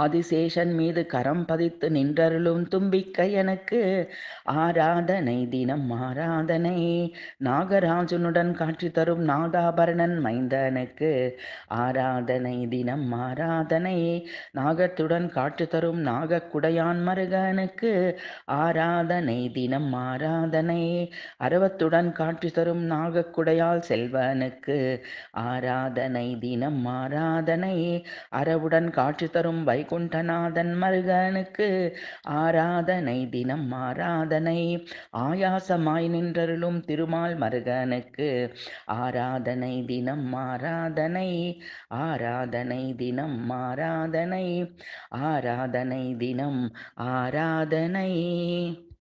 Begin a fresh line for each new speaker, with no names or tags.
ஆதிசேஷன் மீது கரம் பதித்து நின்றருளும் தும்பிக்க எனக்கு ஆராதனை தினம் ஆராதனை நாகராஜனுடன் காட்சி தரும் நாகாபரணன் மைந்தனுக்கு ஆராதனை தினம் ஆராதனை நாகத்துடன் காட்சி தரும் நாகக்குடையான் மருகனுக்கு ஆராதனை தினம் ஆராதனை அரவத்துடன் காட்சி தரும் நாகக்குடையால் செல்வனுக்கு ஆராதனை தினம் ஆராதனை அரவுடன் காட்சி தரும் வைகுண்டநாதன் மருகனுக்கு ஆராதனை தினம் ஆராதனை ஆயாசமாய் நின்றருளும் திருமால் மருகனுக்கு ஆராதனை தினம் ஆராதனை ஆராதனை தினம் ஆராதனை ஆராதனை தினம் ஆராதனை